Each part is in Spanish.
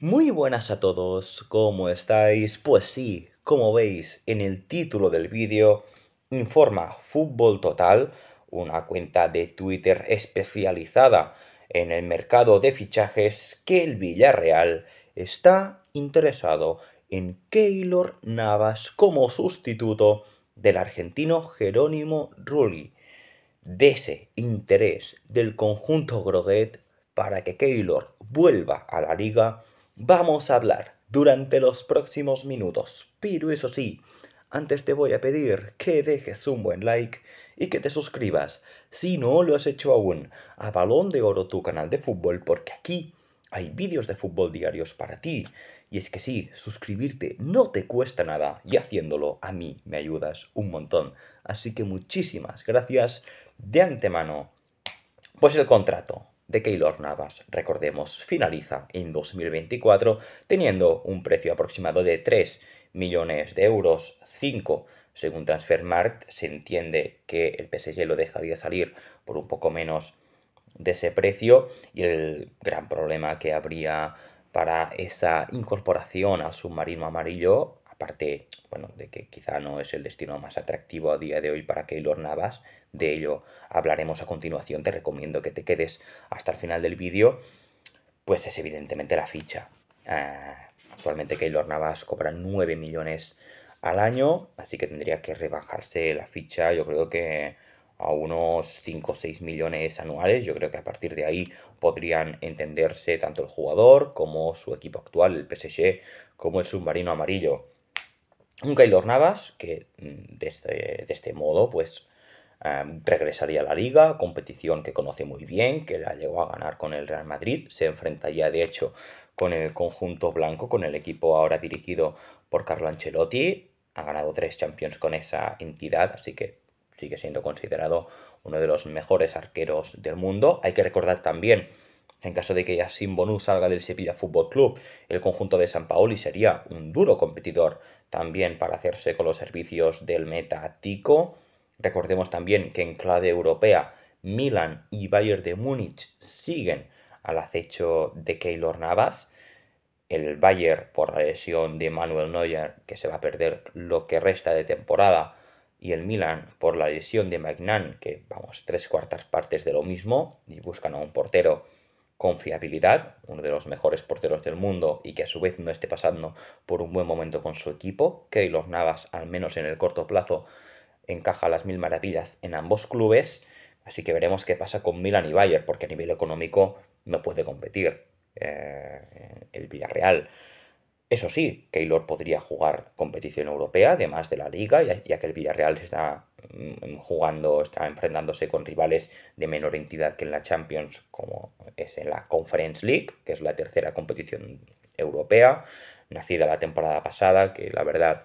Muy buenas a todos, ¿cómo estáis? Pues sí, como veis en el título del vídeo, informa Fútbol Total, una cuenta de Twitter especializada en el mercado de fichajes, que el Villarreal está interesado en Keylor Navas como sustituto del argentino Jerónimo Rulli. De ese interés del conjunto Groguet para que Keylor vuelva a la liga vamos a hablar durante los próximos minutos. Pero eso sí, antes te voy a pedir que dejes un buen like y que te suscribas si no lo has hecho aún a Balón de Oro tu canal de fútbol porque aquí hay vídeos de fútbol diarios para ti. Y es que sí, suscribirte no te cuesta nada y haciéndolo a mí me ayudas un montón. Así que muchísimas gracias de antemano. Pues el contrato de Keylor Navas. Recordemos, finaliza en 2024 teniendo un precio aproximado de 3 millones de euros, 5 según Transfermarkt. Se entiende que el PSG lo dejaría salir por un poco menos de ese precio y el gran problema que habría para esa incorporación al submarino amarillo parte bueno, de que quizá no es el destino más atractivo a día de hoy para Keylor Navas, de ello hablaremos a continuación, te recomiendo que te quedes hasta el final del vídeo, pues es evidentemente la ficha. Ah, actualmente Keylor Navas cobra 9 millones al año, así que tendría que rebajarse la ficha, yo creo que a unos 5 o 6 millones anuales. Yo creo que a partir de ahí podrían entenderse tanto el jugador como su equipo actual, el PSG, como el submarino amarillo un Keylor Navas que mm, este, de este, modo pues em, regresaría a la liga, competición que conoce muy bien, que la llegó a ganar con el Real Madrid, se enfrentaría de hecho con el conjunto blanco, con el equipo ahora dirigido por Carlo Ancelotti, ha ganado tres Champions con esa entidad, así que sigue siendo considerado uno de los mejores arqueros del mundo. Hay que recordar también en caso de que Yassin Bonu salga del Sevilla Fútbol Club, el conjunto de San Paoli sería un duro competidor también para hacerse con los servicios del Meta Tico. Recordemos también que en clave europea, Milan y Bayern de Múnich siguen al acecho de Keylor Navas. El Bayern, por la lesión de Manuel Neuer, que se va a perder lo que resta de temporada, y el Milan, por la lesión de Magnan, que vamos, tres cuartas partes de lo mismo, y buscan a un portero confiabilidad, uno de los mejores porteros del mundo y que a su vez no esté pasando por un buen momento con su equipo. Keylor Navas, al menos en el corto plazo, encaja las mil maravillas en ambos clubes. Así que veremos qué pasa con Milan y Bayern, porque a nivel económico no puede competir eh, el Villarreal. Eso sí, Keylor podría jugar competición europea, además de la liga, ya, que el Villarreal está mm, jugando, está enfrentándose con rivales de menor entidad que en la Champions, como es en la Conference League, que es la tercera competición europea, nacida la temporada pasada, que la verdad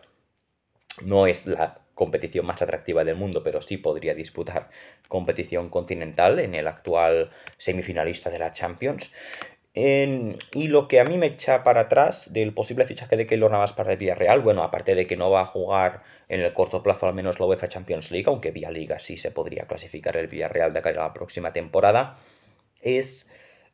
no es la competición más atractiva del mundo, pero sí podría disputar competición continental en el actual semifinalista de la Champions y lo que a mí me echa para atrás del posible fichaje de Keylor Navas para el Villarreal, bueno, aparte de que no va a jugar en el corto plazo al menos la UEFA Champions League, aunque vía Liga sí se podría clasificar el Villarreal de cara a la próxima temporada, es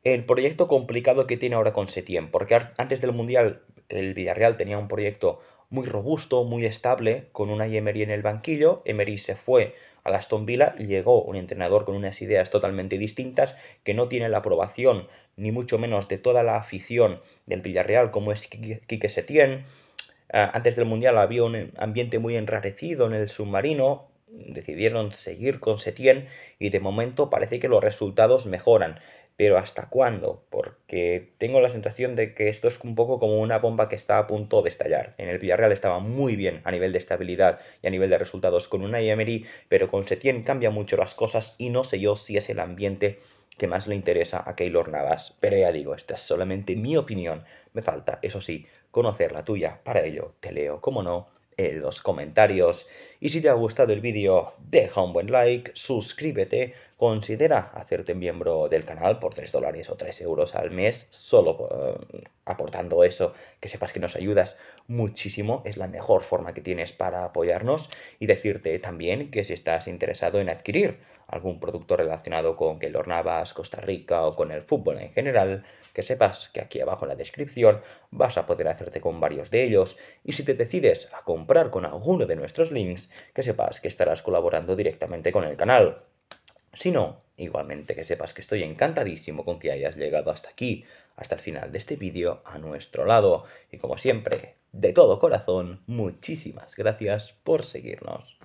el proyecto complicado que tiene ahora con Setién, porque antes del Mundial el Villarreal tenía un proyecto muy robusto, muy estable, con una Emery en el banquillo. Emery se fue a la Aston Villa y llegó un entrenador con unas ideas totalmente distintas que no tiene la aprobación ni mucho menos de toda la afición del Villarreal como es Quique Setién. Ah, antes del Mundial había un ambiente muy enrarecido en el submarino, decidieron seguir con Setién y de momento parece que los resultados mejoran pero ¿hasta cuándo? Porque tengo la sensación de que esto es un poco como una bomba que está a punto de estallar. En el Villarreal estaba muy bien a nivel de estabilidad y a nivel de resultados con una Emery, pero con Setién cambia mucho las cosas y no sé yo si es el ambiente que más le interesa a Keylor Navas. Pero ya digo, esta es solamente mi opinión. Me falta, eso sí, conocer la tuya. Para ello, te leo, como no, en los comentarios. Y si te ha gustado el vídeo, deja un buen like, suscríbete, considera hacerte miembro del canal por 3 dólares o 3 euros al mes, solo eh, aportando eso, que sepas que nos ayudas muchísimo, es la mejor forma que tienes para apoyarnos y decirte también que si estás interesado en adquirir algún producto relacionado con Keylor Navas, Costa Rica o con el fútbol en general, que sepas que aquí abajo en la descripción vas a poder hacerte con varios de ellos y si te decides a comprar con alguno de nuestros links, que sepas que estarás colaborando directamente con el canal. Si no, igualmente que sepas que estoy encantadísimo con que hayas llegado hasta aquí, hasta el final de este vídeo, a nuestro lado. Y como siempre, de todo corazón, muchísimas gracias por seguirnos.